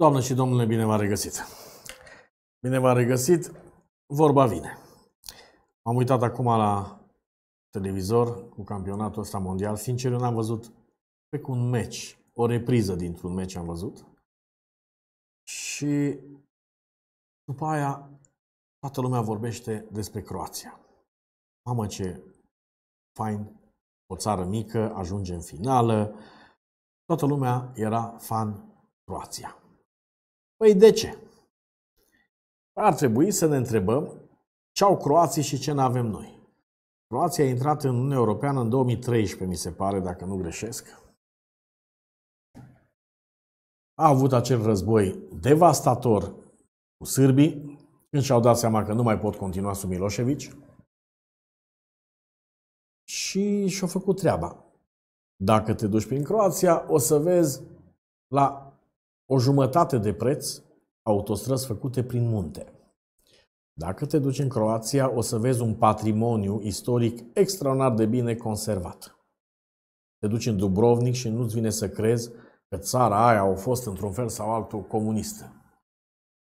Doamne și domnule, bine v a regăsit! Bine v a regăsit, vorba vine. M-am uitat acum la televizor cu campionatul ăsta mondial. Sincer, eu n-am văzut pe un meci, o repriză dintr-un meci am văzut. Și după aia toată lumea vorbește despre Croația. Mamă ce fain, o țară mică ajunge în finală. Toată lumea era fan Croația. Păi de ce? Ar trebui să ne întrebăm ce au croații și ce nu avem noi. Croația a intrat în Uniunea Europeană în 2013, mi se pare, dacă nu greșesc. A avut acel război devastator cu sârbii, când și-au dat seama că nu mai pot continua sub Milosevic. Și și-au făcut treaba. Dacă te duci prin Croația, o să vezi la o jumătate de preț autostrăzi făcute prin munte. Dacă te duci în Croația, o să vezi un patrimoniu istoric extraordinar de bine conservat. Te duci în Dubrovnik și nu-ți vine să crezi că țara aia a fost într-un fel sau altul comunistă.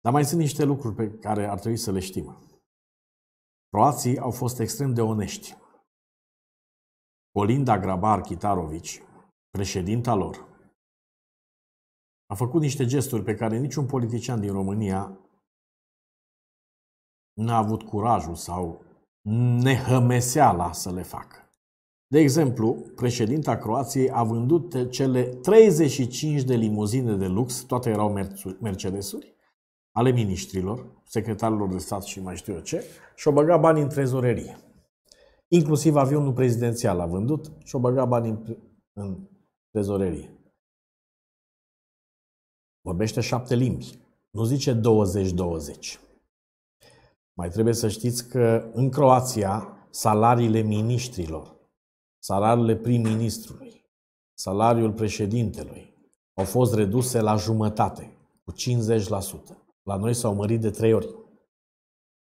Dar mai sunt niște lucruri pe care ar trebui să le știm. Croații au fost extrem de onești. Colinda Grabar Kitarovici, președinta lor, a făcut niște gesturi pe care niciun politician din România n-a avut curajul sau nehămeseala să le facă. De exemplu, președinta Croației a vândut cele 35 de limuzine de lux, toate erau Mercedesuri, ale miniștrilor, secretarilor de stat și mai știu eu ce, și-o băga bani în trezorerie. Inclusiv avionul prezidențial a vândut și-o băga bani în trezorerie. Vorbește șapte limbi. Nu zice 20-20. Mai trebuie să știți că în Croația salariile miniștrilor, salariile prim-ministrului, salariul președintelui au fost reduse la jumătate, cu 50%. La noi s-au mărit de trei ori.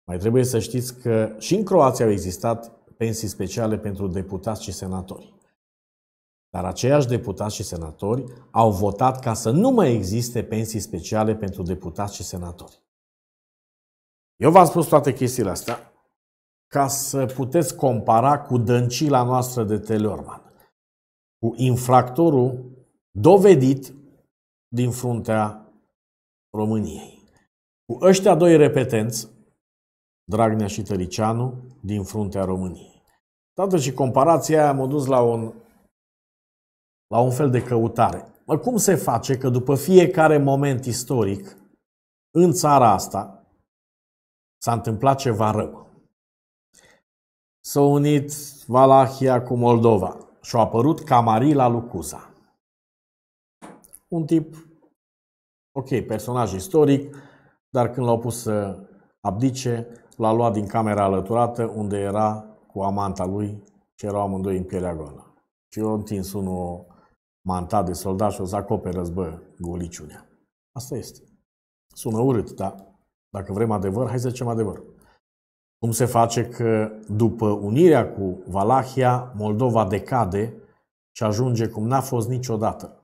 Mai trebuie să știți că și în Croația au existat pensii speciale pentru deputați și senatori. Dar aceiași deputați și senatori au votat ca să nu mai existe pensii speciale pentru deputați și senatori. Eu v-am spus toate chestiile astea ca să puteți compara cu dăncila noastră de Teleorman, cu infractorul dovedit din fruntea României, cu ăștia doi repetenți, Dragnea și Tăricianu, din fruntea României. Tată, și comparația aia m-a dus la un la un fel de căutare. Mă, cum se face că după fiecare moment istoric în țara asta s-a întâmplat ceva rău? S-a unit Valahia cu Moldova și a apărut Camarila Lucuza. Un tip, ok, personaj istoric, dar când l-au pus să abdice, l-a luat din camera alăturată unde era cu amanta lui, ce erau amândoi în pielea goală. Și eu întins unul manta de soldat și o să acopere război goliciunea. Asta este. Sună urât, dar dacă vrem adevăr, hai să zicem adevăr. Cum se face că după unirea cu Valahia, Moldova decade și ajunge cum n-a fost niciodată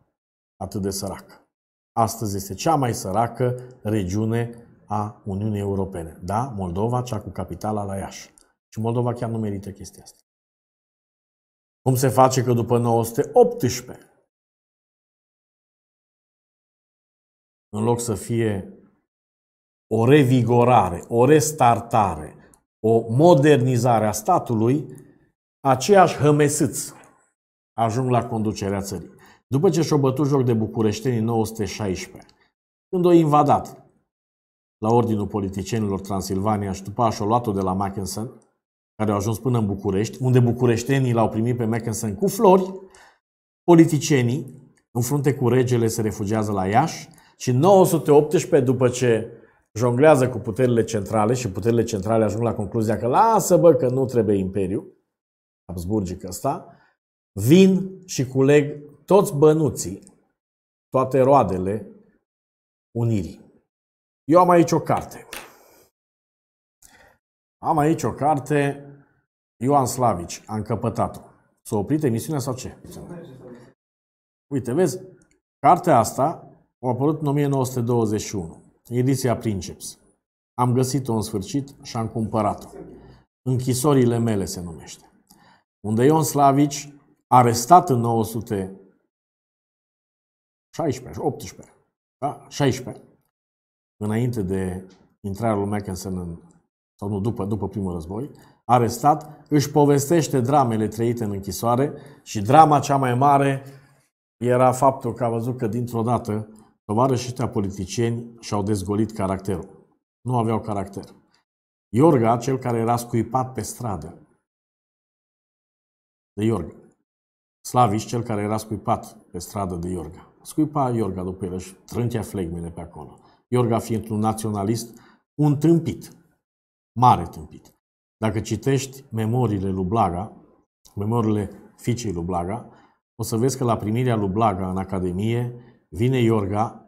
atât de săracă. Astăzi este cea mai săracă regiune a Uniunii Europene. Da, Moldova, cea cu capitala la Iași. Și Moldova chiar nu merită chestia asta. Cum se face că după 918 în loc să fie o revigorare, o restartare, o modernizare a statului, aceiași hămesâți ajung la conducerea țării. După ce și-au bătut joc de bucureștenii 916, când o invadat la ordinul politicienilor Transilvania și după așa o luat-o de la Mackensen, care au ajuns până în București, unde bucureștenii l-au primit pe Mackensen cu flori, politicienii, în frunte cu regele, se refugiază la Iași, și 918, după ce jonglează cu puterile centrale și puterile centrale ajung la concluzia că lasă bă că nu trebuie imperiu, Habsburgic ăsta, vin și culeg toți bănuții, toate roadele unirii. Eu am aici o carte. Am aici o carte, Ioan Slavici, a încăpătat-o. S-a oprit emisiunea sau ce? Uite, vezi, cartea asta au apărut în 1921, ediția Princeps. Am găsit-o în sfârșit și am cumpărat-o. Închisorile mele se numește. Unde Ion Slavici, arestat în 916, 18, da? 16, înainte de intrarea lui Mackensen în, sau nu, după, după primul război, arestat, își povestește dramele trăite în închisoare și drama cea mai mare era faptul că a văzut că dintr-o dată Tovarășii ăștia politicieni și-au dezgolit caracterul. Nu aveau caracter. Iorga, cel care era scuipat pe stradă, de Iorga. Slaviș, cel care era scuipat pe stradă de Iorga. Scuipa Iorga după el și trântea flegmele pe acolo. Iorga fiind un naționalist, un tâmpit, mare tâmpit. Dacă citești memoriile lui Blaga, memoriile fiicei lui Blaga, o să vezi că la primirea lui Blaga în Academie vine Iorga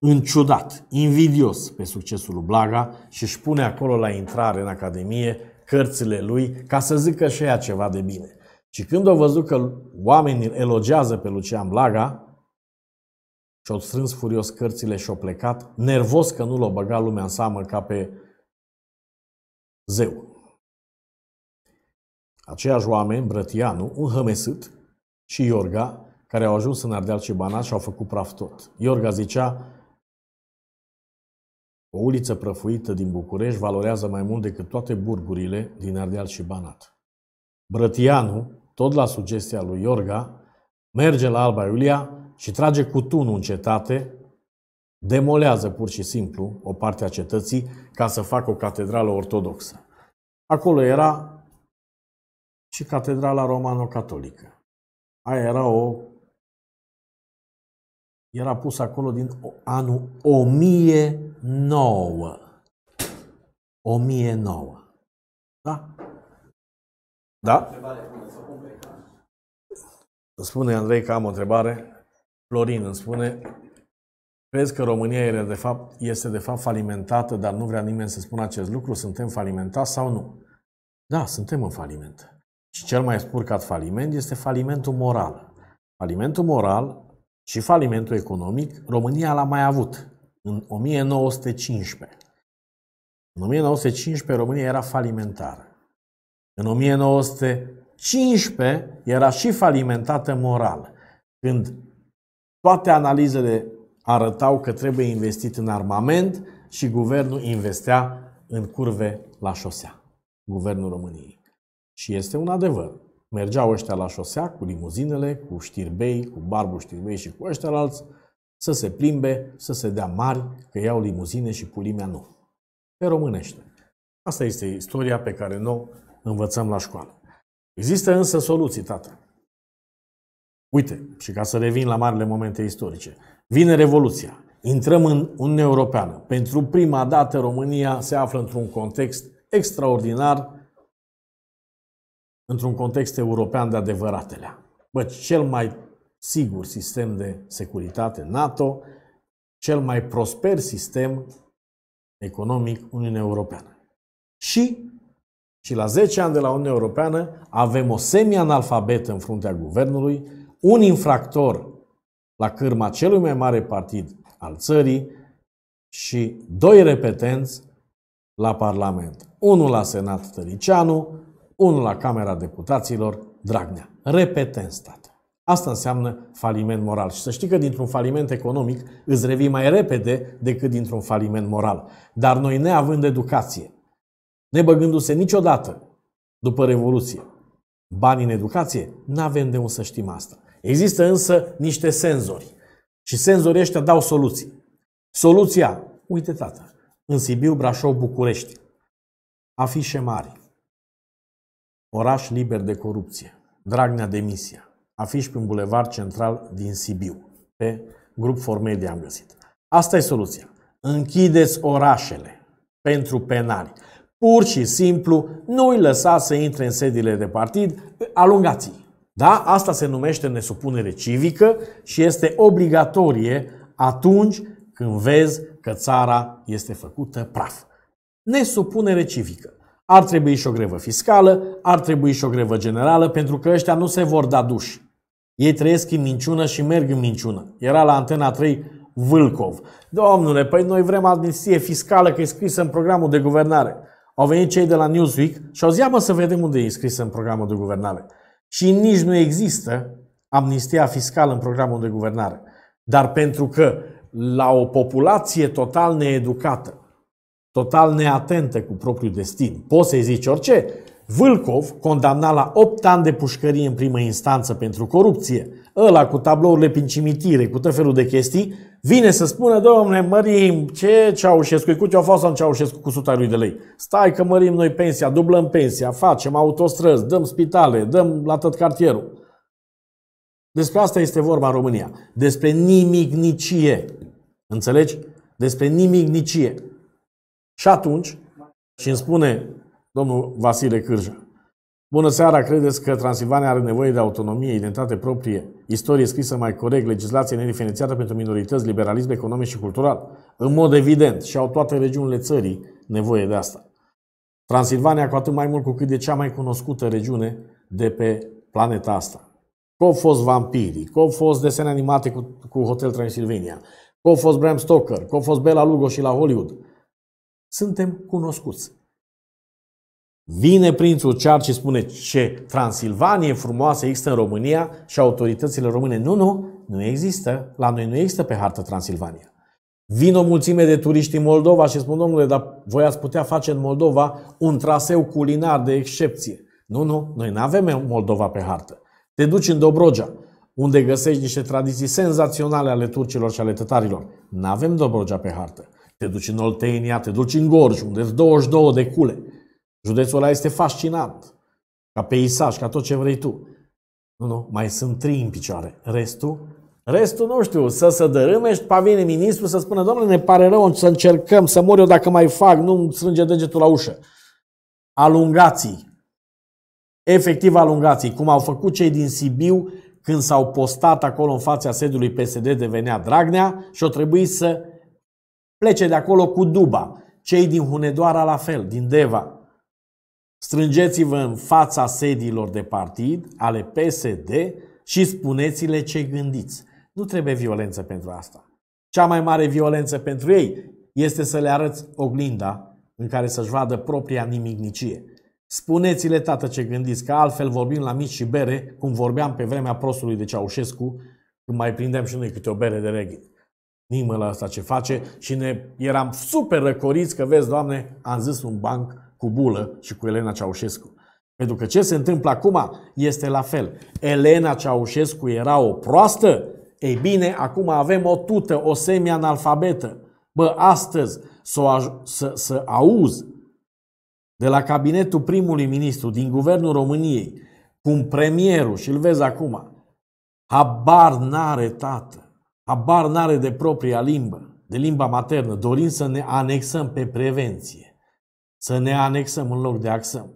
înciudat, invidios pe succesul lui Blaga și își pune acolo la intrare în Academie cărțile lui ca să zică și ea ceva de bine. Și când au văzut că oamenii îl elogează pe Lucian Blaga, și-au strâns furios cărțile și-au plecat, nervos că nu l-au băgat lumea în seamă ca pe zeu. Aceiași oameni, Brătianu, un hămesât și Iorga, care au ajuns în Ardeal și Banat și au făcut praf tot. Iorga zicea, o uliță prăfuită din București valorează mai mult decât toate burgurile din Ardeal și Banat. Brătianu, tot la sugestia lui Iorga, merge la Alba Iulia și trage cu tunul în cetate, demolează pur și simplu o parte a cetății ca să facă o catedrală ortodoxă. Acolo era și catedrala romano-catolică. Aia era o era pus acolo din anul 1009. 1009. Da? Da? Îmi spune Andrei că am o întrebare. Florin îmi spune, crezi că România este de, fapt, este de fapt falimentată, dar nu vrea nimeni să spună acest lucru? Suntem falimentați sau nu? Da, suntem în faliment. Și cel mai spurcat faliment este falimentul moral. Falimentul moral și falimentul economic, România l-a mai avut în 1915. În 1915 România era falimentară. În 1915 era și falimentată moral, când toate analizele arătau că trebuie investit în armament și guvernul investea în curve la șosea, guvernul României. Și este un adevăr mergeau ăștia la șosea cu limuzinele, cu știrbei, cu barbu știrbei și cu ăștia alți, să se plimbe, să se dea mari, că iau limuzine și pulimea nu. Pe românește. Asta este istoria pe care noi învățăm la școală. Există însă soluții, tată. Uite, și ca să revin la marile momente istorice. Vine Revoluția. Intrăm în Uniunea Europeană. Pentru prima dată România se află într-un context extraordinar într-un context european de adevăratele. Bă, cel mai sigur sistem de securitate NATO, cel mai prosper sistem economic Uniunea Europeană. Și, și la 10 ani de la Uniunea Europeană avem o semi-analfabetă în fruntea guvernului, un infractor la cârma celui mai mare partid al țării și doi repetenți la Parlament. Unul la Senat Tăricianu, unul la Camera Deputaților, Dragnea. Repete în stat. Asta înseamnă faliment moral. Și să știi că dintr-un faliment economic îți revii mai repede decât dintr-un faliment moral. Dar noi, neavând educație, ne băgându-se niciodată după Revoluție bani în educație, nu avem de unde să știm asta. Există însă niște senzori. Și senzorii ăștia dau soluții. Soluția, uite tata, în Sibiu, Brașov, București, afișe mari, Oraș liber de corupție. Dragnea demisia. Afiș pe un bulevard central din Sibiu. Pe grup Formedia am găsit. Asta e soluția. Închideți orașele pentru penali. Pur și simplu, nu îi lăsați să intre în sediile de partid, alungați-i. Da? Asta se numește nesupunere civică și este obligatorie atunci când vezi că țara este făcută praf. Nesupunere civică. Ar trebui și o grevă fiscală, ar trebui și o grevă generală, pentru că ăștia nu se vor da duși. Ei trăiesc în minciună și merg în minciună. Era la Antena 3 Vâlcov. Domnule, păi noi vrem amnistie fiscală că e scrisă în programul de guvernare. Au venit cei de la Newsweek și au zis, mă să vedem unde e scrisă în programul de guvernare. Și nici nu există amnistia fiscală în programul de guvernare. Dar pentru că la o populație total needucată, total neatentă cu propriul destin. Poți să-i zici orice. Vâlcov, condamnat la 8 ani de pușcărie în primă instanță pentru corupție, ăla cu tablourile prin cimitire, cu tot felul de chestii, vine să spună, domnule, mărim, ce Ceaușescu, cu ce au fost în Ceaușescu cu suta lui de lei? Stai că mărim noi pensia, dublăm pensia, facem autostrăzi, dăm spitale, dăm la tot cartierul. Despre asta este vorba în România. Despre nimic nicie. Înțelegi? Despre nimic nicie. Și atunci, și îmi spune domnul Vasile Cârjă, Bună seara, credeți că Transilvania are nevoie de autonomie, identitate proprie, istorie scrisă mai corect, legislație nediferențiată pentru minorități, liberalism economic și cultural? În mod evident, și au toate regiunile țării nevoie de asta. Transilvania cu atât mai mult cu cât de cea mai cunoscută regiune de pe planeta asta. Că au fost vampirii, că au fost desene animate cu, cu Hotel Transilvania, că au fost Bram Stoker, că au fost Bela Lugosi la Hollywood – suntem cunoscuți. Vine prințul Cear și spune ce Transilvanie frumoasă există în România și autoritățile române. Nu, nu, nu există. La noi nu există pe hartă Transilvania. Vin o mulțime de turiști în Moldova și spun, domnule, dar voi ați putea face în Moldova un traseu culinar de excepție. Nu, nu, noi nu avem Moldova pe hartă. Te duci în Dobrogea, unde găsești niște tradiții senzaționale ale turcilor și ale tătarilor. Nu avem Dobrogea pe hartă. Te duci în Oltenia, te duci în Gorj, unde 22 de cule. Județul ăla este fascinant, ca peisaj, ca tot ce vrei tu. Nu, nu, mai sunt trei în picioare. Restul? Restul, nu știu, să se dărâmești, pa vine ministru să spună, domnule, ne pare rău, să încercăm, să mor eu dacă mai fac, nu strânge degetul la ușă. Alungații. Efectiv alungații, cum au făcut cei din Sibiu când s-au postat acolo în fața sediului PSD de venea Dragnea și o trebuie să Plece de acolo cu duba. Cei din Hunedoara la fel, din Deva. Strângeți-vă în fața sediilor de partid, ale PSD și spuneți-le ce gândiți. Nu trebuie violență pentru asta. Cea mai mare violență pentru ei este să le arăți oglinda în care să-și vadă propria nimicnicie. Spuneți-le, tată, ce gândiți, că altfel vorbim la mici și bere, cum vorbeam pe vremea prostului de Ceaușescu, când mai prindeam și noi câte o bere de reghit nimă la asta ce face și ne eram super răcoriți că, vezi, Doamne, am zis un banc cu bulă și cu Elena Ceaușescu. Pentru că ce se întâmplă acum este la fel. Elena Ceaușescu era o proastă? Ei bine, acum avem o tută, o semi-analfabetă. Bă, astăzi să, să, să auzi de la cabinetul primului ministru din guvernul României, cum premierul, și îl vezi acum, habar n-are tată abar n-are de propria limbă, de limba maternă, dorim să ne anexăm pe prevenție. Să ne anexăm în loc de axăm.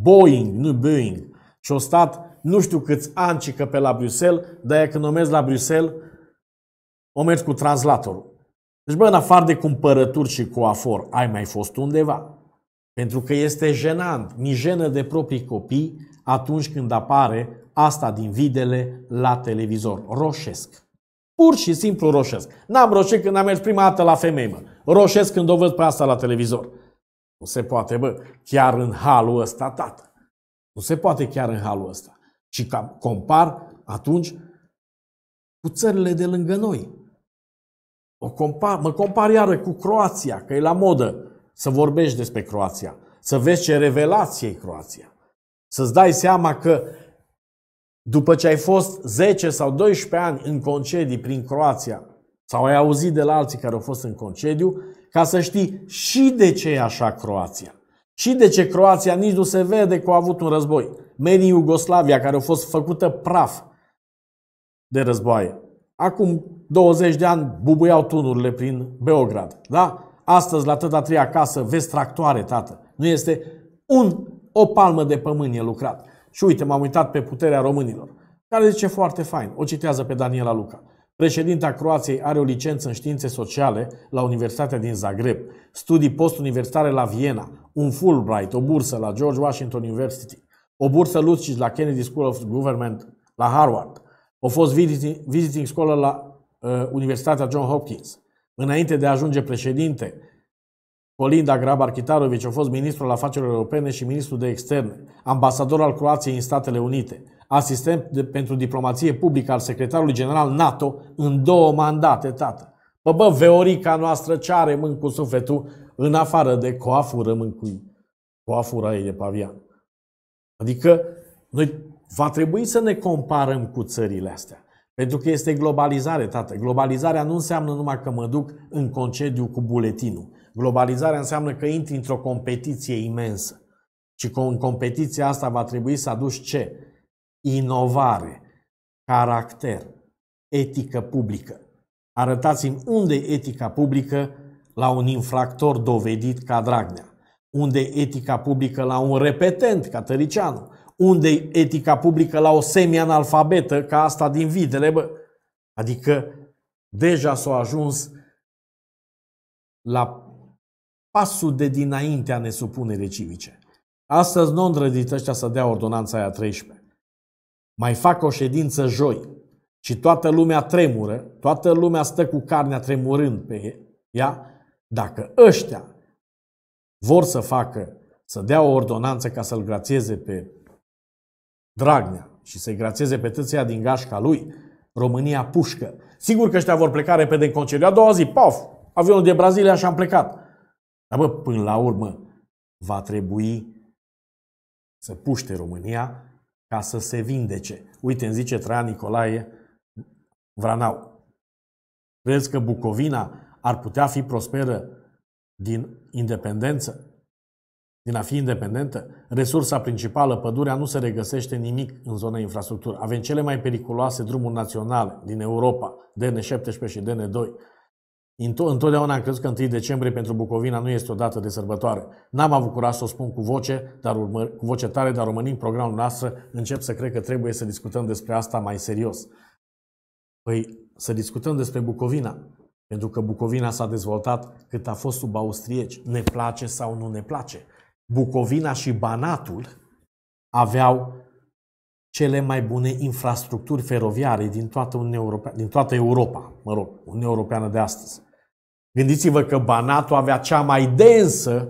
Boeing, nu Boeing, și-o stat nu știu câți ani că pe la Bruxelles, dar când o mergi la Bruxelles, o mergi cu translatorul. Deci, bă, în afară de cumpărături și coafor, ai mai fost undeva. Pentru că este jenant, mijenă de proprii copii atunci când apare asta din videle la televizor. Roșesc. Pur și simplu roșesc. N-am roșit când am mers prima dată la femei, mă. Roșesc când o văd pe asta la televizor. Nu se poate, bă, chiar în halul ăsta, tată. Nu se poate chiar în halul ăsta. Și compar atunci cu țările de lângă noi. O compar, mă compar iară cu Croația, că e la modă să vorbești despre Croația, să vezi ce revelație e Croația. Să-ți dai seama că după ce ai fost 10 sau 12 ani în concedii prin Croația sau ai auzit de la alții care au fost în concediu, ca să știi și de ce e așa Croația. Și de ce Croația nici nu se vede că a avut un război. Meni Iugoslavia care a fost făcută praf de războaie. Acum 20 de ani bubuiau tunurile prin Beograd. Da? Astăzi, la tăta treia casă, vezi tractoare, tată. Nu este un, o palmă de pământ e lucrat. Și uite, m-am uitat pe puterea românilor, care zice foarte fain, o citează pe Daniela Luca. Președinta Croației are o licență în științe sociale la Universitatea din Zagreb, studii postuniversitare la Viena, un Fulbright, o bursă la George Washington University, o bursă Lucic la Kennedy School of Government la Harvard, o fost visiting, visiting scholar la uh, Universitatea John Hopkins. Înainte de a ajunge președinte, Colinda Grabar kitarović a fost ministrul la afaceri europene și ministru de externe, ambasador al Croației în Statele Unite, asistent de, pentru diplomație publică al secretarului general NATO în două mandate, tată. Bă, bă, veorica noastră ce are mân cu sufletul în afară de coafură mân cu coafura ei de pavian. Adică noi va trebui să ne comparăm cu țările astea. Pentru că este globalizare, tată. Globalizarea nu înseamnă numai că mă duc în concediu cu buletinul. Globalizarea înseamnă că intri într-o competiție imensă. Și în competiția asta va trebui să aduci ce? Inovare, caracter, etică publică. Arătați-mi unde e etica publică la un infractor dovedit ca Dragnea. Unde e etica publică la un repetent ca Tăricianu. Unde e etica publică la o semi-analfabetă ca asta din videle, bă. Adică deja s au ajuns la pasul de dinaintea nesupunerii civice. Astăzi nu îndrădit ăștia să dea ordonanța aia 13. Mai fac o ședință joi și toată lumea tremură, toată lumea stă cu carnea tremurând pe ea. Dacă ăștia vor să facă, să dea o ordonanță ca să-l grațieze pe Dragnea și să-i grațieze pe tâția din gașca lui, România pușcă. Sigur că ăștia vor pleca repede în concediu. A doua zi, pof, avionul de Brazilia și am plecat. Dar bă, până la urmă, va trebui să puște România ca să se vindece. Uite, îmi zice Traian Nicolae Vranau. Crezi că Bucovina ar putea fi prosperă din independență? Din a fi independentă? Resursa principală, pădurea, nu se regăsește nimic în zona infrastructură. Avem cele mai periculoase drumuri naționale din Europa, DN17 și DN2. Întotdeauna am crezut că 1 decembrie pentru Bucovina nu este o dată de sărbătoare. N-am avut curaj să o spun cu voce, dar urmă, cu voce tare, dar în programul noastră, încep să cred că trebuie să discutăm despre asta mai serios. Păi să discutăm despre Bucovina, pentru că Bucovina s-a dezvoltat cât a fost sub austrieci, ne place sau nu ne place. Bucovina și Banatul aveau cele mai bune infrastructuri feroviare din toată, Uniunea din toată Europa, mă rog, Uniunea Europeană de astăzi. Gândiți-vă că Banatul avea cea mai densă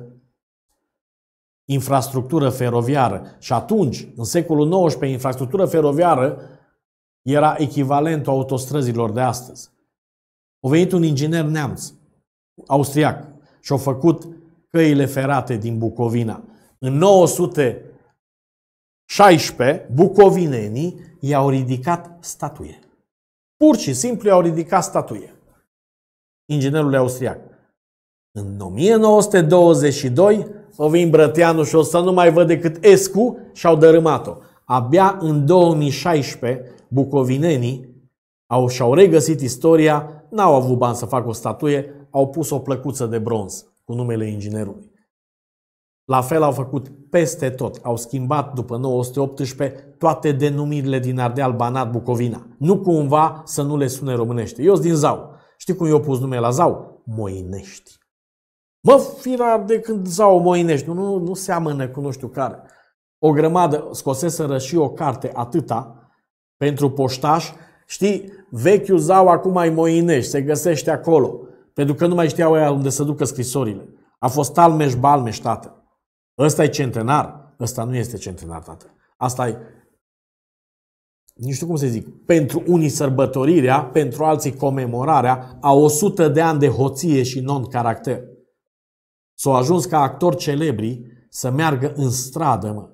infrastructură feroviară și atunci, în secolul XIX, infrastructură feroviară era echivalentul autostrăzilor de astăzi. A venit un inginer neamț, austriac, și a făcut căile ferate din Bucovina. În 900 16, bucovinenii i-au ridicat statuie. Pur și simplu i-au ridicat statuie. Inginerul austriac. În 1922, o vin Brăteanu și o să nu mai văd decât Escu și-au dărâmat-o. Abia în 2016, bucovinenii au, și-au regăsit istoria, n-au avut bani să facă o statuie, au pus o plăcuță de bronz cu numele inginerului. La fel au făcut peste tot. Au schimbat după 918 toate denumirile din Ardeal, Banat, Bucovina. Nu cumva să nu le sune românește. Eu sunt din Zau. Știi cum eu pus numele la Zau? Moinești. Mă, fira de când Zau Moinești. Nu, nu, nu seamănă cu nu știu care. O grămadă, scoseseră și o carte atâta pentru poștaș. Știi, vechiul Zau acum ai Moinești, se găsește acolo. Pentru că nu mai știau ea unde să ducă scrisorile. A fost Talmeș Balmeș, tată. Ăsta e centenar. Ăsta nu este centenar, tată. Asta e, nici știu cum să zic, pentru unii sărbătorirea, pentru alții comemorarea a 100 de ani de hoție și non-caracter. S-au ajuns ca actori celebri să meargă în stradă, mă.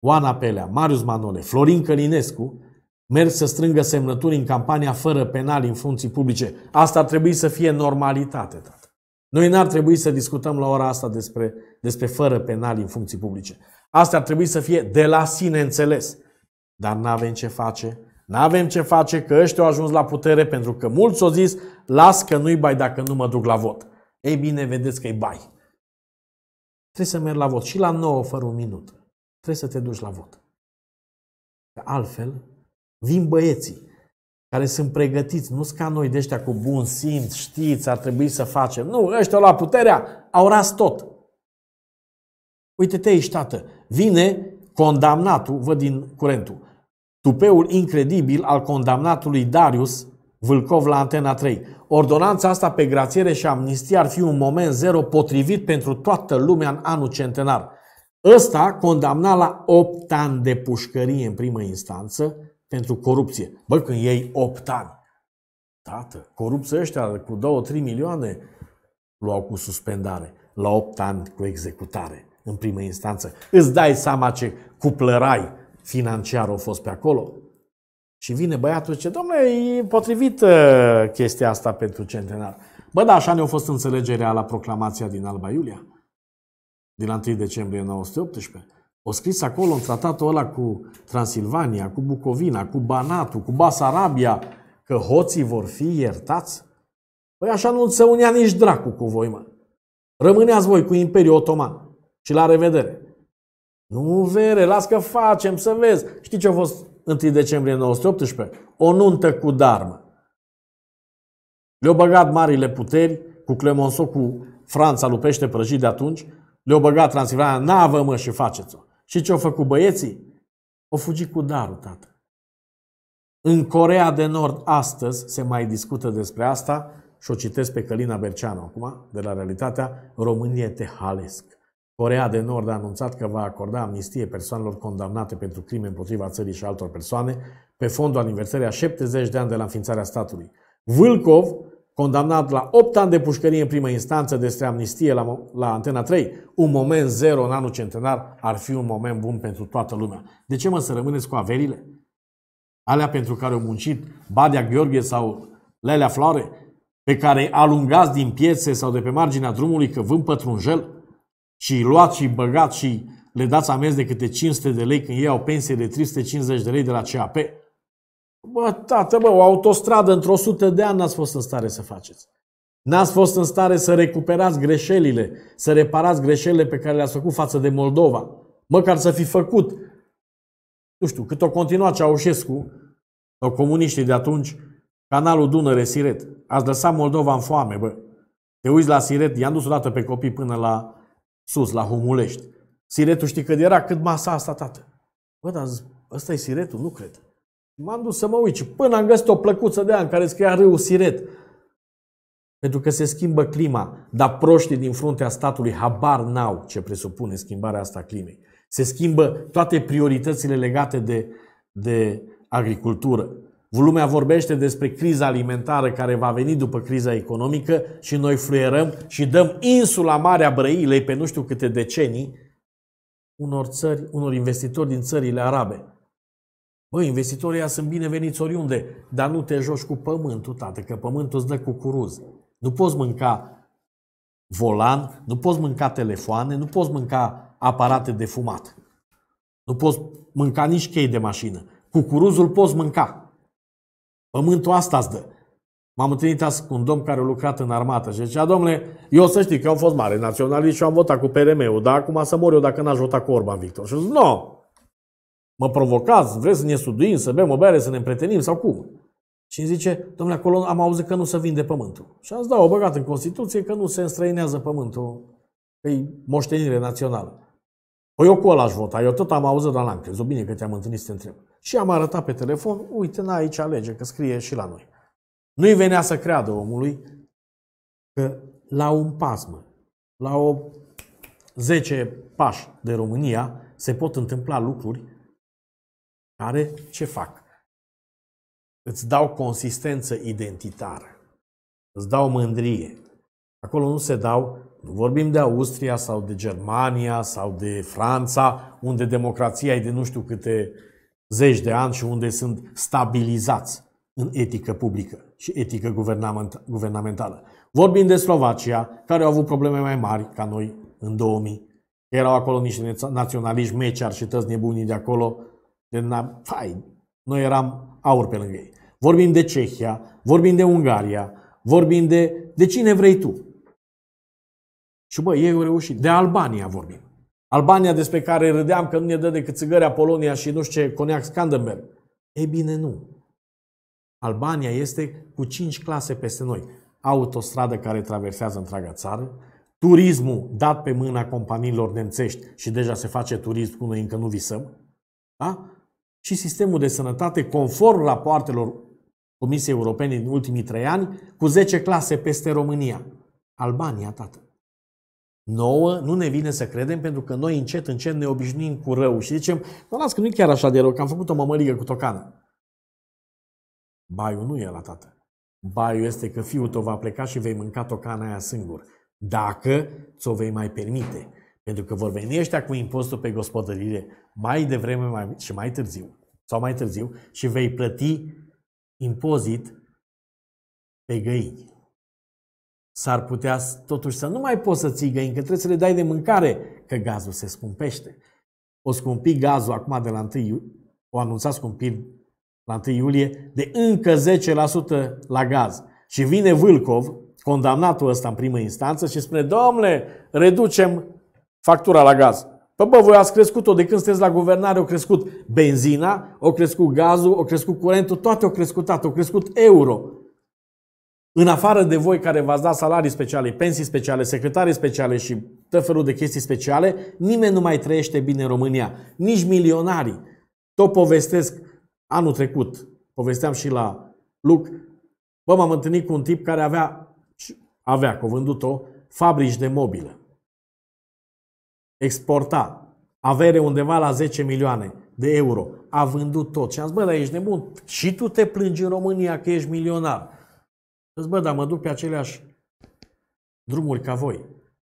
Oana Pelea, Marius Manole, Florin Călinescu merg să strângă semnături în campania fără penal în funcții publice. Asta ar trebui să fie normalitate, tată. Noi n-ar trebui să discutăm la ora asta despre despre fără penali în funcții publice. Asta ar trebui să fie de la sine înțeles. Dar nu avem ce face. Nu avem ce face că ăștia au ajuns la putere pentru că mulți au zis las că nu-i bai dacă nu mă duc la vot. Ei bine, vedeți că-i bai. Trebuie să mergi la vot. Și la 9 fără un minut. Trebuie să te duci la vot. Că altfel, vin băieții care sunt pregătiți, nu ca noi de ăștia cu bun simț, știți, ar trebui să facem. Nu, ăștia au luat puterea, au ras tot. Uite-te aici, tată, vine condamnatul, văd din curentul, tupeul incredibil al condamnatului Darius Vâlcov la Antena 3. Ordonanța asta pe grațiere și amnistie ar fi un moment zero potrivit pentru toată lumea în anul centenar. Ăsta condamna la 8 ani de pușcărie în primă instanță pentru corupție. Bă, când ei 8 ani. Tată, corupția ăștia cu 2-3 milioane luau cu suspendare. La 8 ani cu executare în primă instanță. Îți dai seama ce cuplărai financiar au fost pe acolo? Și vine băiatul și zice, domnule, e potrivit uh, chestia asta pentru centenar. Bă, da, așa ne-a fost înțelegerea la proclamația din Alba Iulia, din 1 decembrie 1918. O scris acolo în tratatul ăla cu Transilvania, cu Bucovina, cu Banatul, cu Basarabia, că hoții vor fi iertați? Păi așa nu se unea nici dracu cu voi, mă. Rămâneați voi cu Imperiul Otoman și la revedere. Nu, vere, las că facem, să vezi. Știi ce a fost 1 decembrie 1918? O nuntă cu darmă. Le-au băgat marile puteri, cu Clemenceau, cu Franța lupește Prăjit de atunci, le-au băgat Transilvania, navă mă și faceți-o. Și ce-au făcut băieții? Au fugit cu darul, tată. În Corea de Nord astăzi se mai discută despre asta și o citesc pe Călina Berceanu acum, de la Realitatea, România te halesc. Corea de Nord a anunțat că va acorda amnistie persoanelor condamnate pentru crime împotriva țării și altor persoane pe fondul aniversării a 70 de ani de la înființarea statului. Vâlcov, condamnat la 8 ani de pușcărie în primă instanță despre amnistie la, la Antena 3, un moment zero în anul centenar ar fi un moment bun pentru toată lumea. De ce mă să rămâneți cu averile? Alea pentru care au muncit Badea Gheorghe sau Lelea Floare, pe care alungați din piețe sau de pe marginea drumului că vând pătrunjel? și îi luați și îi băgați și le dați amenzi de câte 500 de lei când ei au pensie de 350 de lei de la CAP? Bă, tată, bă, o autostradă într-o sută de ani n-ați fost în stare să faceți. N-ați fost în stare să recuperați greșelile, să reparați greșelile pe care le-ați făcut față de Moldova. Măcar să fi făcut, nu știu, cât o continua Ceaușescu sau comuniștii de atunci, canalul Dunăre-Siret. Ați lăsat Moldova în foame, bă. Te uiți la Siret, i-am dus odată pe copii până la sus, la Humulești. Siretul știi că era cât masa asta, tată. Bă, dar ăsta e siretul? Nu cred. M-am dus să mă uit și până am găsit o plăcuță de an care scria râul siret. Pentru că se schimbă clima, dar proștii din fruntea statului habar n-au ce presupune schimbarea asta climei. Se schimbă toate prioritățile legate de, de agricultură. Lumea vorbește despre criza alimentară care va veni după criza economică și noi fluierăm și dăm insula Marea Brăilei pe nu știu câte decenii unor țări, unor investitori din țările arabe. Băi, investitorii ăia sunt bineveniți oriunde, dar nu te joci cu pământul, tată, că pământul îți dă cucuruz. Nu poți mânca volan, nu poți mânca telefoane, nu poți mânca aparate de fumat. Nu poți mânca nici chei de mașină. Cucuruzul poți mânca. Pământul asta îți dă. M-am întâlnit azi cu un domn care a lucrat în armată și zicea, domnule, eu să știi că am fost mare naționalist și am votat cu PRM-ul, dar acum să mor eu dacă n-aș vota cu Orban Victor. Și zic, nu, no, mă provocați, vreți să ne suduim, să bem o bere, să ne împretenim sau cum? Și îmi zice, domnule, acolo am auzit că nu se vinde pământul. Și zis, da, o băgat în Constituție că nu se înstrăinează pământul, că e moștenire națională. Păi eu cu ăla aș vota, eu tot am auzit, dar n-am crezut, bine că te-am întâlnit să te întreb și am arătat pe telefon, uite, na, aici alege, că scrie și la noi. Nu-i venea să creadă omului că la un mă, la o 10 pași de România, se pot întâmpla lucruri care ce fac? Îți dau consistență identitară, îți dau mândrie. Acolo nu se dau, nu vorbim de Austria sau de Germania sau de Franța, unde democrația e de nu știu câte zeci de ani și unde sunt stabilizați în etică publică și etică guvernamentală. Vorbim de Slovacia, care au avut probleme mai mari ca noi în 2000. Erau acolo niște naționaliști meciar și tăți nebunii de acolo. De na- Fai, noi eram aur pe lângă ei. Vorbim de Cehia, vorbim de Ungaria, vorbim de, de cine vrei tu. Și bă, ei au reușit. De Albania vorbim. Albania despre care râdeam că nu ne dă decât țigări Polonia și nu știu ce coniac Scandenberg. E bine, nu. Albania este cu 5 clase peste noi. Autostradă care traversează întreaga țară, turismul dat pe mâna companiilor nemțești și deja se face turism cu noi încă nu visăm, da? și sistemul de sănătate conform rapoartelor Comisiei Europene din ultimii trei ani, cu 10 clase peste România. Albania, tată nouă nu ne vine să credem pentru că noi încet, încet ne obișnuim cu rău și zicem, nu las că nu e chiar așa de rău, că am făcut o mămăligă cu tocană. Baiul nu e la tată. Baiul este că fiul tău va pleca și vei mânca tocana aia singur. Dacă ți-o vei mai permite. Pentru că vor veni ăștia cu impostul pe gospodărire mai devreme mai, și mai târziu. Sau mai târziu și vei plăti impozit pe găini s-ar putea totuși să nu mai poți să ții găini, că trebuie să le dai de mâncare, că gazul se scumpește. O scumpi gazul acum de la 1 iulie, o anunța scumpind la 1 iulie, de încă 10% la gaz. Și vine Vâlcov, condamnatul ăsta în primă instanță, și spune, domnule, reducem factura la gaz. Pă, bă, voi ați crescut-o de când sunteți la guvernare, au crescut benzina, au crescut gazul, au crescut curentul, toate au crescut, au crescut euro în afară de voi care v-ați dat salarii speciale, pensii speciale, secretarii speciale și tot felul de chestii speciale, nimeni nu mai trăiește bine în România. Nici milionarii. Tot povestesc anul trecut, povesteam și la Luc, bă, m-am întâlnit cu un tip care avea, avea, că vândut-o, fabrici de mobilă. Exporta avere undeva la 10 milioane de euro. A vândut tot. Și am zis, bă, dar ești nebun. Și tu te plângi în România că ești milionar. Zici, bă, dar mă duc pe aceleași drumuri ca voi,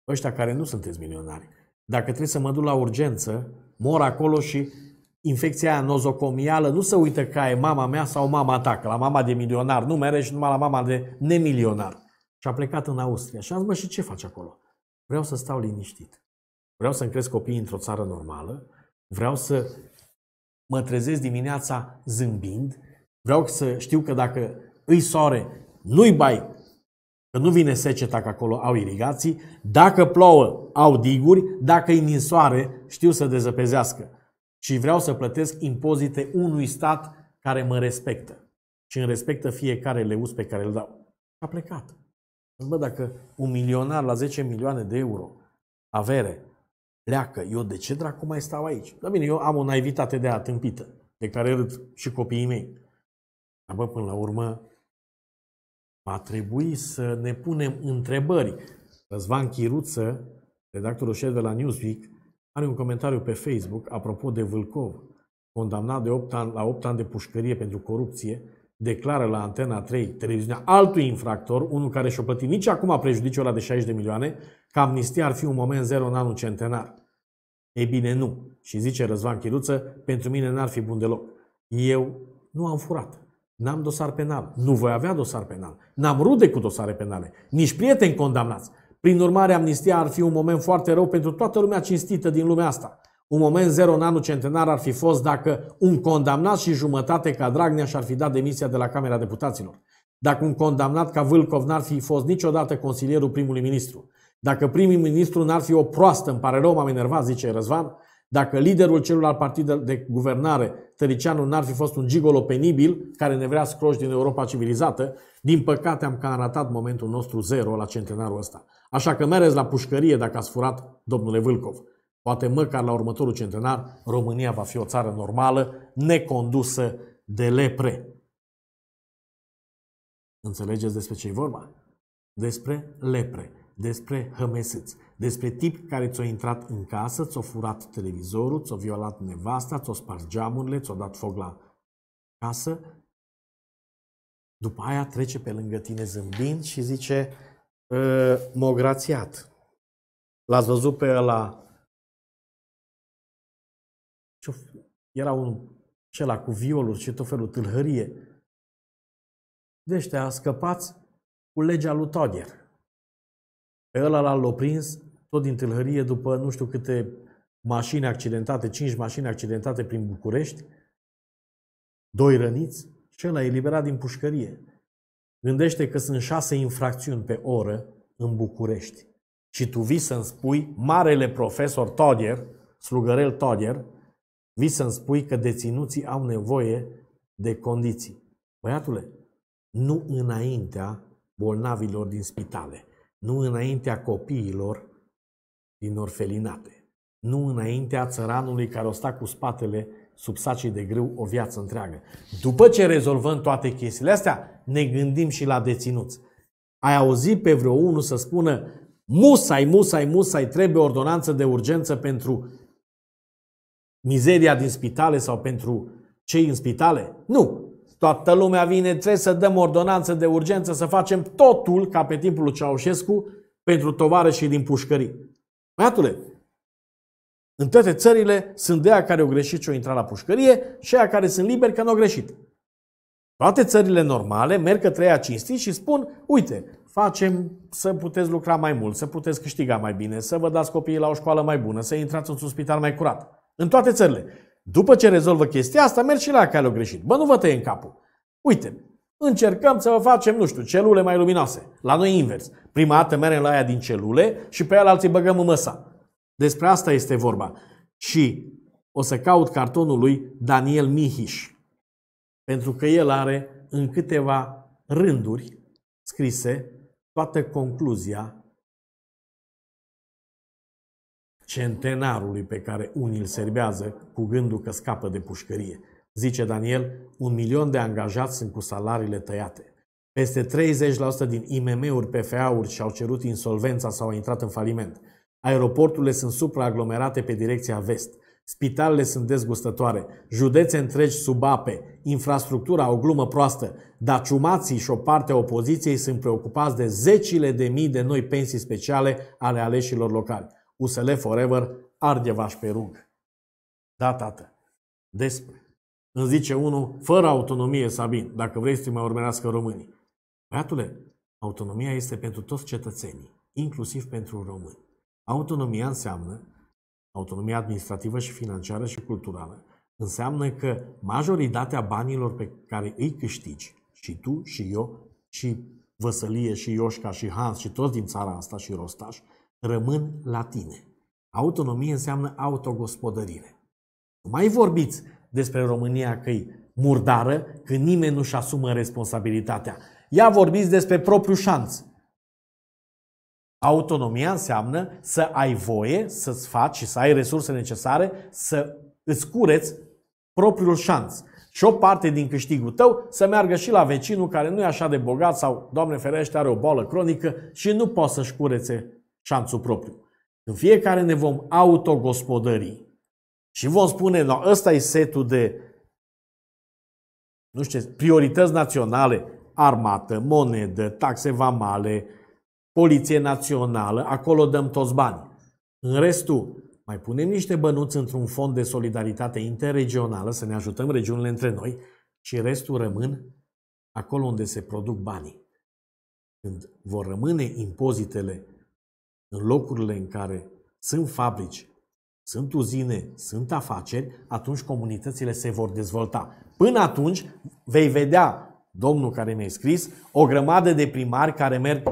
ăștia care nu sunteți milionari. Dacă trebuie să mă duc la urgență, mor acolo și infecția aia nozocomială nu se uită ca e mama mea sau mama ta, că la mama de milionar nu merge și numai la mama de nemilionar. Și a plecat în Austria. Și am zis, bă, și ce faci acolo? Vreau să stau liniștit. Vreau să-mi cresc copiii într-o țară normală. Vreau să mă trezesc dimineața zâmbind. Vreau să știu că dacă îi soare, nu-i bai, că nu vine seceta, că acolo au irigații. Dacă plouă, au diguri. Dacă e soare, știu să dezăpezească. Și vreau să plătesc impozite unui stat care mă respectă. Și îmi respectă fiecare leus pe care îl dau. A plecat. Bă, dacă un milionar la 10 milioane de euro avere pleacă, eu de ce dracu mai stau aici? Dar bine, eu am o naivitate de atâmpită, de care râd și copiii mei. Dar bă, până la urmă, va trebui să ne punem întrebări. Răzvan Chiruță, redactorul șef de la Newsweek, are un comentariu pe Facebook apropo de Vâlcov, condamnat de 8 ani, la 8 ani de pușcărie pentru corupție, declară la Antena 3 televiziunea altui infractor, unul care și-o plătit nici acum prejudiciul ăla de 60 de milioane, că amnistia ar fi un moment zero în anul centenar. E bine, nu. Și zice Răzvan Chiruță, pentru mine n-ar fi bun deloc. Eu nu am furat. N-am dosar penal. Nu voi avea dosar penal. N-am rude cu dosare penale. Nici prieteni condamnați. Prin urmare, amnistia ar fi un moment foarte rău pentru toată lumea cinstită din lumea asta. Un moment zero în anul centenar ar fi fost dacă un condamnat și jumătate ca Dragnea și-ar fi dat demisia de la Camera Deputaților. Dacă un condamnat ca Vâlcov n-ar fi fost niciodată consilierul primului ministru. Dacă primul ministru n-ar fi o proastă, îmi pare rău, m-am enervat, zice Răzvan, dacă liderul celuilalt partid de guvernare, Tăricianu, n-ar fi fost un gigolo penibil care ne vrea scroși din Europa civilizată, din păcate am cam ratat momentul nostru zero la centenarul ăsta. Așa că mereți la pușcărie dacă ați furat, domnule Vâlcov. Poate măcar la următorul centenar România va fi o țară normală, necondusă de lepre. Înțelegeți despre ce e vorba? Despre lepre despre hămesâți, despre tip care ți-a intrat în casă, ți-a furat televizorul, ți-a violat nevasta, ți-a spart geamurile, ți-a dat foc la casă, după aia trece pe lângă tine zâmbind și zice ă, m-a grațiat. L-ați văzut pe ăla era un cela cu violul, și tot felul tâlhărie. Deci te-a scăpați cu legea lui Todier. Pe ăla l-a loprins tot din tâlhărie după nu știu câte mașini accidentate, cinci mașini accidentate prin București, doi răniți și ăla e liberat din pușcărie. Gândește că sunt șase infracțiuni pe oră în București. Și tu vii să-mi spui, marele profesor Todier, slugărel Todier, vii să-mi spui că deținuții au nevoie de condiții. Băiatule, nu înaintea bolnavilor din spitale nu înaintea copiilor din orfelinate, nu înaintea țăranului care o sta cu spatele sub sacii de grâu o viață întreagă. După ce rezolvăm toate chestiile astea, ne gândim și la deținuți. Ai auzit pe vreo unul să spună musai, musai, musai, trebuie ordonanță de urgență pentru mizeria din spitale sau pentru cei în spitale? Nu! toată lumea vine, trebuie să dăm ordonanță de urgență, să facem totul, ca pe timpul lui Ceaușescu, pentru tovarășii din pușcării. Băiatule, în toate țările sunt de aia care au greșit și au intrat la pușcărie și aia care sunt liberi că nu au greșit. Toate țările normale merg către ea cinstit și spun, uite, facem să puteți lucra mai mult, să puteți câștiga mai bine, să vă dați copiii la o școală mai bună, să intrați într-un spital mai curat. În toate țările. După ce rezolvă chestia asta, mergi și la calea greșit. Bă, nu vă tăie în capul. Uite, încercăm să vă facem, nu știu, celule mai luminoase. La noi invers. Prima dată mergem la aia din celule și pe aia alții băgăm în măsa. Despre asta este vorba. Și o să caut cartonul lui Daniel Mihiș. Pentru că el are în câteva rânduri scrise toată concluzia centenarului pe care unii îl serbează cu gândul că scapă de pușcărie. Zice Daniel, un milion de angajați sunt cu salariile tăiate. Peste 30% din IMM-uri, PFA-uri și-au cerut insolvența sau au intrat în faliment. Aeroporturile sunt supraaglomerate pe direcția vest. Spitalele sunt dezgustătoare, județe întregi sub ape, infrastructura o glumă proastă, dar ciumații și o parte a opoziției sunt preocupați de zecile de mii de noi pensii speciale ale aleșilor locali. USL Forever vaș pe rug. Da, tată. Despre. Îmi zice unul, fără autonomie, Sabin, dacă vrei să te mai urmărească românii. Băiatule, autonomia este pentru toți cetățenii, inclusiv pentru români. Autonomia înseamnă, autonomia administrativă și financiară și culturală, înseamnă că majoritatea banilor pe care îi câștigi, și tu, și eu, și Văsălie, și Ioșca, și Hans, și toți din țara asta, și Rostaș, rămân la tine. Autonomie înseamnă autogospodărire. Nu mai vorbiți despre România că e murdară, că nimeni nu-și asumă responsabilitatea. Ia vorbiți despre propriul șanț. Autonomia înseamnă să ai voie să-ți faci și să ai resurse necesare să îți cureți propriul șanț. Și o parte din câștigul tău să meargă și la vecinul care nu e așa de bogat sau, Doamne ferește, are o boală cronică și nu poate să-și curețe șanțul propriu. În fiecare ne vom autogospodări și vom spune, no, ăsta e setul de nu știu priorități naționale, armată, monedă, taxe vamale, poliție națională, acolo dăm toți bani. În restul, mai punem niște bănuți într-un fond de solidaritate interregională să ne ajutăm regiunile între noi și restul rămân acolo unde se produc banii. Când vor rămâne impozitele în locurile în care sunt fabrici, sunt uzine, sunt afaceri, atunci comunitățile se vor dezvolta. Până atunci vei vedea, domnul care mi-a scris, o grămadă de primari care merg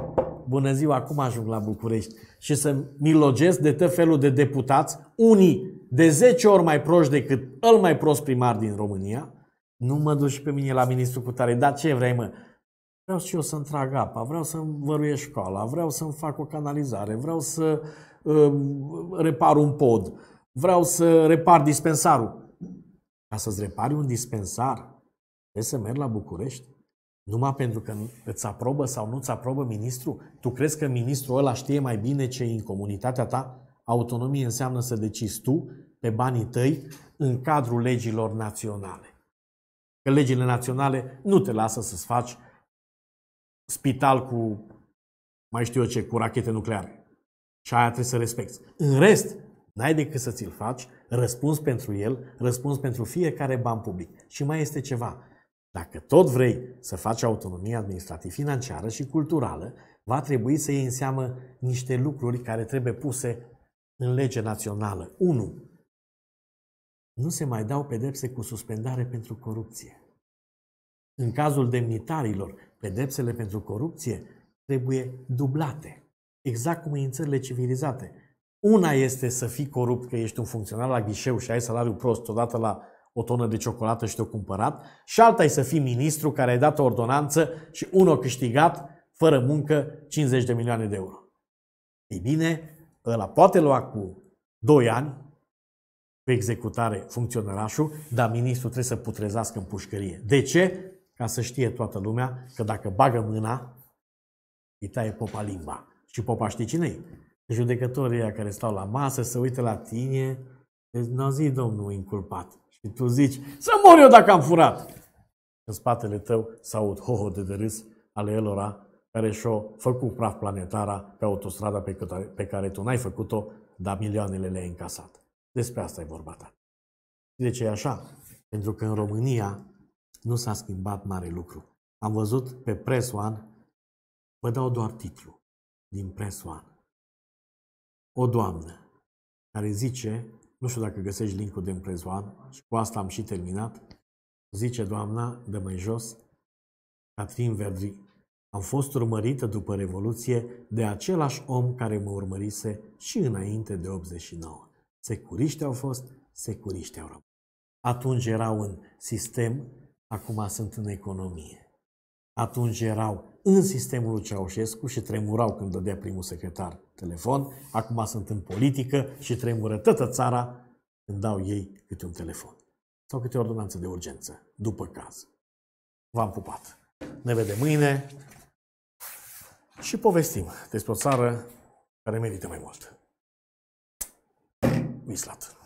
bună ziua, acum ajung la București și să milogesc de tot felul de deputați, unii de 10 ori mai proști decât îl mai prost primar din România, nu mă duci pe mine la ministru cu tare, dar ce vrei mă? Vreau și eu să-mi trag apa, vreau să-mi văruiesc școala, vreau să-mi fac o canalizare, vreau să uh, repar un pod, vreau să repar dispensarul. Ca să-ți repari un dispensar, trebuie să mergi la București. Numai pentru că îți aprobă sau nu îți aprobă ministru? Tu crezi că ministrul ăla știe mai bine ce e în comunitatea ta? Autonomie înseamnă să decizi tu, pe banii tăi, în cadrul legilor naționale. Că legile naționale nu te lasă să-ți faci spital cu, mai știu eu ce, cu rachete nucleare. Și aia trebuie să respecti. În rest, n-ai decât să ți-l faci, răspuns pentru el, răspuns pentru fiecare ban public. Și mai este ceva. Dacă tot vrei să faci autonomie administrativ-financiară și culturală, va trebui să iei în seamă niște lucruri care trebuie puse în lege națională. 1. Nu se mai dau pedepse cu suspendare pentru corupție. În cazul demnitarilor, Pedepsele pentru corupție trebuie dublate. Exact cum e în țările civilizate. Una este să fii corupt că ești un funcționar la ghișeu și ai salariu prost odată la o tonă de ciocolată și te-o cumpărat și alta e să fii ministru care ai dat o ordonanță și unul a câștigat fără muncă 50 de milioane de euro. Ei bine, ăla poate lua cu 2 ani pe executare funcționărașul, dar ministrul trebuie să putrezească în pușcărie. De ce? ca să știe toată lumea că dacă bagă mâna, îi taie popa limba. Și popa știi cine -i? Judecătorii care stau la masă, să uită la tine, deci n-a zis domnul inculpat. Și tu zici, să mor eu dacă am furat! În spatele tău s-aud hoho de, râs ale elora care și-au făcut praf planetara pe autostrada pe care, pe care tu n-ai făcut-o, dar milioanele le-ai încasat. Despre asta e vorba ta. De ce e așa? Pentru că în România nu s-a schimbat mare lucru. Am văzut pe Press One, vă dau doar titlu din Press One. O doamnă care zice, nu știu dacă găsești linkul din Press One și cu asta am și terminat, zice doamna de mai jos, Catrin Verdi, am fost urmărită după Revoluție de același om care mă urmărise și înainte de 89. Securiști au fost, securiști au rămas. Atunci erau în sistem acum sunt în economie. Atunci erau în sistemul lui Ceaușescu și tremurau când dădea primul secretar telefon, acum sunt în politică și tremură toată țara când dau ei câte un telefon. Sau câte o ordonanță de urgență, după caz. V-am pupat. Ne vedem mâine și povestim despre o țară care merită mai mult. Vislat!